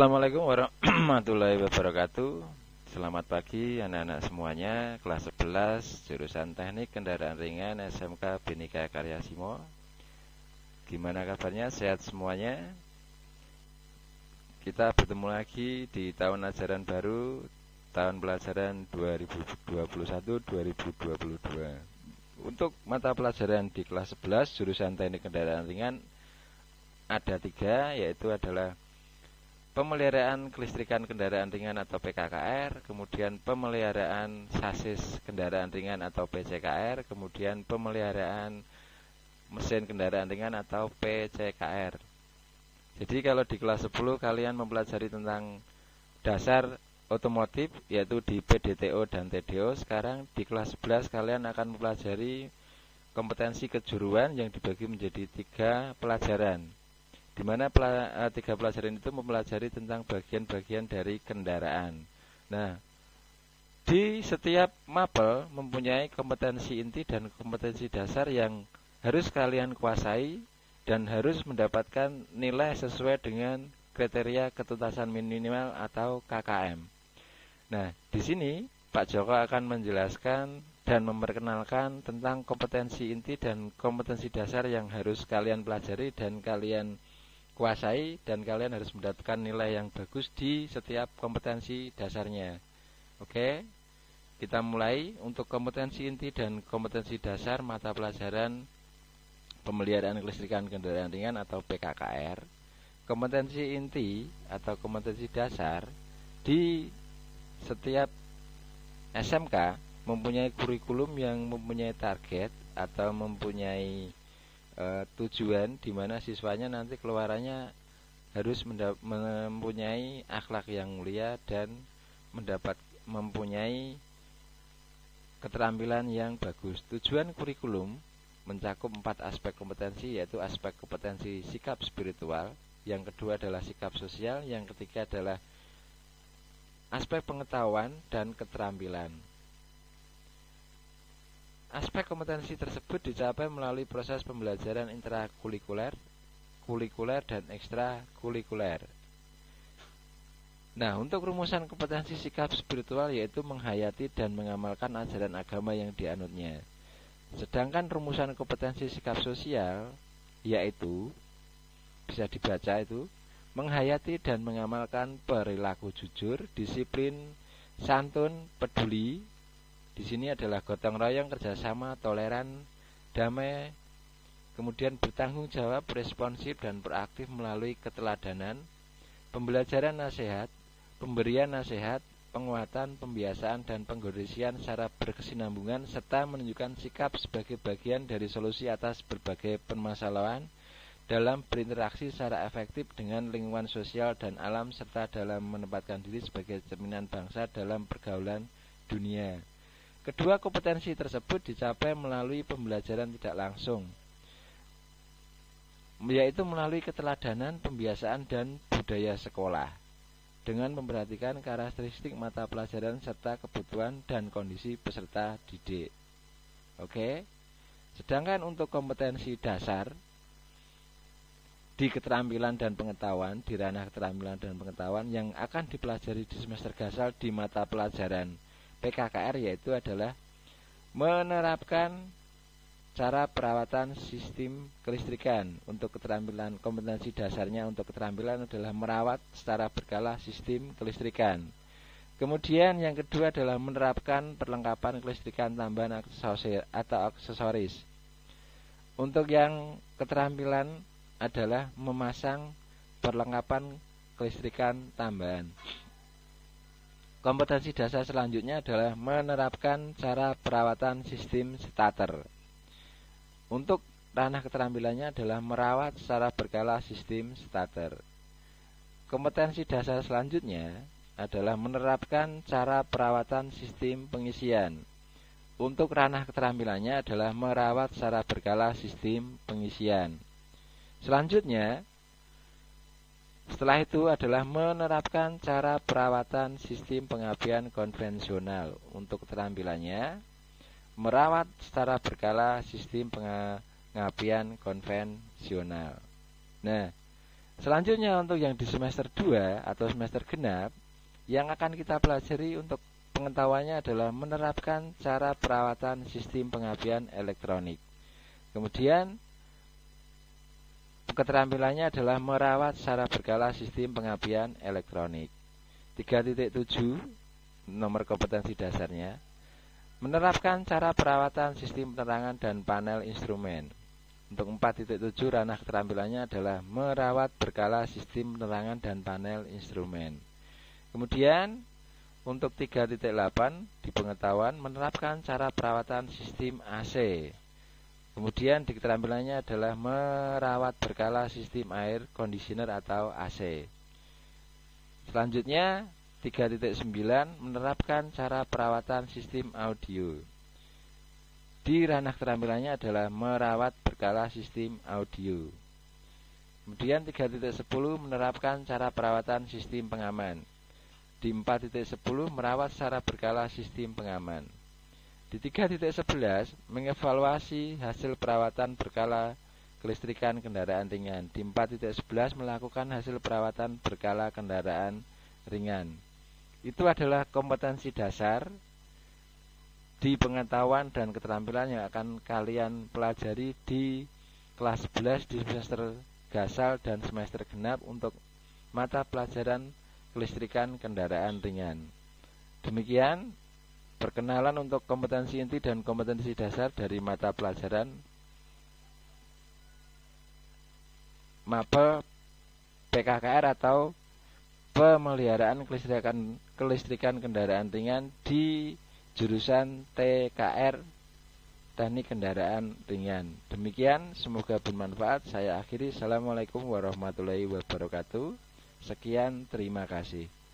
Assalamualaikum warahmatullahi wabarakatuh Selamat pagi anak-anak semuanya Kelas 11 Jurusan Teknik Kendaraan Ringan SMK Binika Karya Simo Gimana kabarnya? Sehat semuanya? Kita bertemu lagi di tahun ajaran baru Tahun pelajaran 2021-2022 Untuk mata pelajaran di kelas 11 Jurusan Teknik Kendaraan Ringan Ada tiga yaitu adalah pemeliharaan kelistrikan kendaraan ringan atau PKKR, kemudian pemeliharaan sasis kendaraan ringan atau PCKR, kemudian pemeliharaan mesin kendaraan ringan atau PCKR. Jadi kalau di kelas 10 kalian mempelajari tentang dasar otomotif yaitu di PDTO dan TDO. Sekarang di kelas 11 kalian akan mempelajari kompetensi kejuruan yang dibagi menjadi tiga pelajaran di mana eh, tiga pelajaran itu mempelajari tentang bagian-bagian dari kendaraan. Nah, di setiap mapel mempunyai kompetensi inti dan kompetensi dasar yang harus kalian kuasai dan harus mendapatkan nilai sesuai dengan kriteria ketuntasan minimal atau KKM. Nah, di sini Pak Joko akan menjelaskan dan memperkenalkan tentang kompetensi inti dan kompetensi dasar yang harus kalian pelajari dan kalian kuasai dan kalian harus mendapatkan nilai yang bagus di setiap kompetensi dasarnya. Oke, kita mulai untuk kompetensi inti dan kompetensi dasar mata pelajaran pemeliharaan kelistrikan kendaraan ringan atau PKKR. Kompetensi inti atau kompetensi dasar di setiap SMK mempunyai kurikulum yang mempunyai target atau mempunyai e, tujuan di mana siswanya nanti keluarannya harus mempunyai akhlak yang mulia dan mendapat mempunyai keterampilan yang bagus. Tujuan kurikulum mencakup empat aspek kompetensi yaitu aspek kompetensi sikap spiritual, yang kedua adalah sikap sosial, yang ketiga adalah aspek pengetahuan dan keterampilan. Aspek kompetensi tersebut dicapai melalui proses pembelajaran intrakulikuler, kulikuler dan ekstrakulikuler. Nah, untuk rumusan kompetensi sikap spiritual yaitu menghayati dan mengamalkan ajaran agama yang dianutnya. Sedangkan rumusan kompetensi sikap sosial yaitu bisa dibaca itu menghayati dan mengamalkan perilaku jujur, disiplin, santun, peduli, di sini adalah gotong royong, kerjasama, toleran, damai, kemudian bertanggung jawab, responsif, dan proaktif melalui keteladanan, pembelajaran nasihat, pemberian nasihat, penguatan, pembiasaan, dan penggodesian secara berkesinambungan, serta menunjukkan sikap sebagai bagian dari solusi atas berbagai permasalahan dalam berinteraksi secara efektif dengan lingkungan sosial dan alam serta dalam menempatkan diri sebagai cerminan bangsa dalam pergaulan dunia. Kedua kompetensi tersebut dicapai melalui pembelajaran tidak langsung, yaitu melalui keteladanan, pembiasaan, dan budaya sekolah dengan memperhatikan karakteristik mata pelajaran serta kebutuhan dan kondisi peserta didik. Oke. Sedangkan untuk kompetensi dasar di keterampilan dan pengetahuan, di ranah keterampilan dan pengetahuan yang akan dipelajari di semester gasal di mata pelajaran PKKR yaitu adalah menerapkan cara perawatan sistem kelistrikan untuk keterampilan kompetensi dasarnya untuk keterampilan adalah merawat secara berkala sistem kelistrikan. Kemudian yang kedua adalah menerapkan perlengkapan kelistrikan tambahan atau aksesoris. Untuk yang keterampilan adalah memasang perlengkapan kelistrikan tambahan. Kompetensi dasar selanjutnya adalah menerapkan cara perawatan sistem starter. Untuk ranah keterampilannya adalah merawat secara berkala sistem starter. Kompetensi dasar selanjutnya adalah menerapkan cara perawatan sistem pengisian. Untuk ranah keterampilannya adalah merawat secara berkala sistem pengisian. Selanjutnya, setelah itu adalah menerapkan cara perawatan sistem pengapian konvensional untuk terampilannya, merawat secara berkala sistem pengapian konvensional. Nah, selanjutnya untuk yang di semester 2 atau semester genap, yang akan kita pelajari untuk pengetahuannya adalah menerapkan cara perawatan sistem pengapian elektronik. Kemudian Keterampilannya adalah merawat secara berkala sistem pengapian elektronik. 3.7 nomor kompetensi dasarnya menerapkan cara perawatan sistem penerangan dan panel instrumen. Untuk 4.7 ranah keterampilannya adalah merawat berkala sistem penerangan dan panel instrumen. Kemudian untuk 3.8 di pengetahuan menerapkan cara perawatan sistem AC. Kemudian di keterampilannya adalah merawat berkala sistem air kondisioner atau AC. Selanjutnya 3.9 menerapkan cara perawatan sistem audio. Di ranah keterampilannya adalah merawat berkala sistem audio. Kemudian 3.10 menerapkan cara perawatan sistem pengaman. Di 4.10 merawat secara berkala sistem pengaman. Di 3.11 mengevaluasi hasil perawatan berkala kelistrikan kendaraan ringan. Di 4.11 melakukan hasil perawatan berkala kendaraan ringan. Itu adalah kompetensi dasar di pengetahuan dan keterampilan yang akan kalian pelajari di kelas 11 di semester gasal dan semester genap untuk mata pelajaran kelistrikan kendaraan ringan. Demikian Perkenalan untuk kompetensi inti dan kompetensi dasar dari mata pelajaran MAPEL PKKR atau pemeliharaan kelistrikan kelistrikan kendaraan ringan di jurusan TKR Teknik Kendaraan Ringan. Demikian semoga bermanfaat. Saya akhiri. Assalamualaikum warahmatullahi wabarakatuh. Sekian terima kasih.